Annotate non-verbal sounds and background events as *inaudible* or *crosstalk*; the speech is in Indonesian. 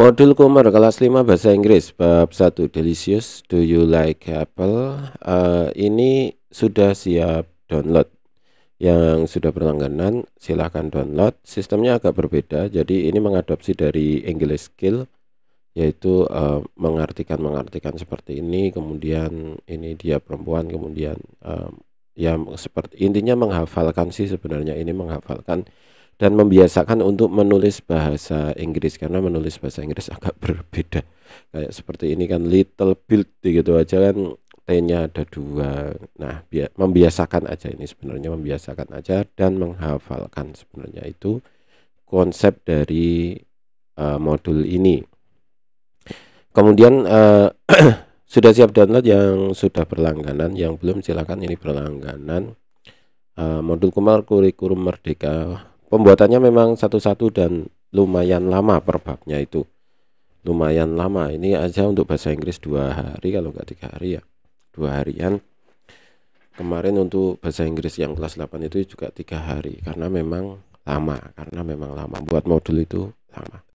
Modul Kumar kelas 5 bahasa Inggris bab 1 Delicious Do you like apple? Uh, ini sudah siap download. Yang sudah berlangganan silahkan download. Sistemnya agak berbeda. Jadi ini mengadopsi dari English Skill yaitu uh, eh, mengartikan mengartikan seperti ini, kemudian ini dia perempuan, kemudian uh, ya seperti intinya menghafalkan sih sebenarnya ini menghafalkan dan membiasakan untuk menulis bahasa Inggris karena menulis bahasa Inggris *laughs* agak berbeda kayak seperti ini kan little build gitu aja kan T-nya ada dua nah membiasakan aja ini sebenarnya membiasakan aja dan menghafalkan sebenarnya itu konsep dari uh, modul ini kemudian uh, *clears throat* sudah siap download yang sudah berlangganan yang belum silakan ini berlangganan uh, modul Kumal kurikulum merdeka pembuatannya memang satu-satu dan lumayan lama perbabnya itu lumayan lama ini aja untuk bahasa Inggris dua hari kalau nggak tiga hari ya dua harian kemarin untuk bahasa Inggris yang kelas 8 itu juga tiga hari karena memang lama karena memang lama buat modul itu lama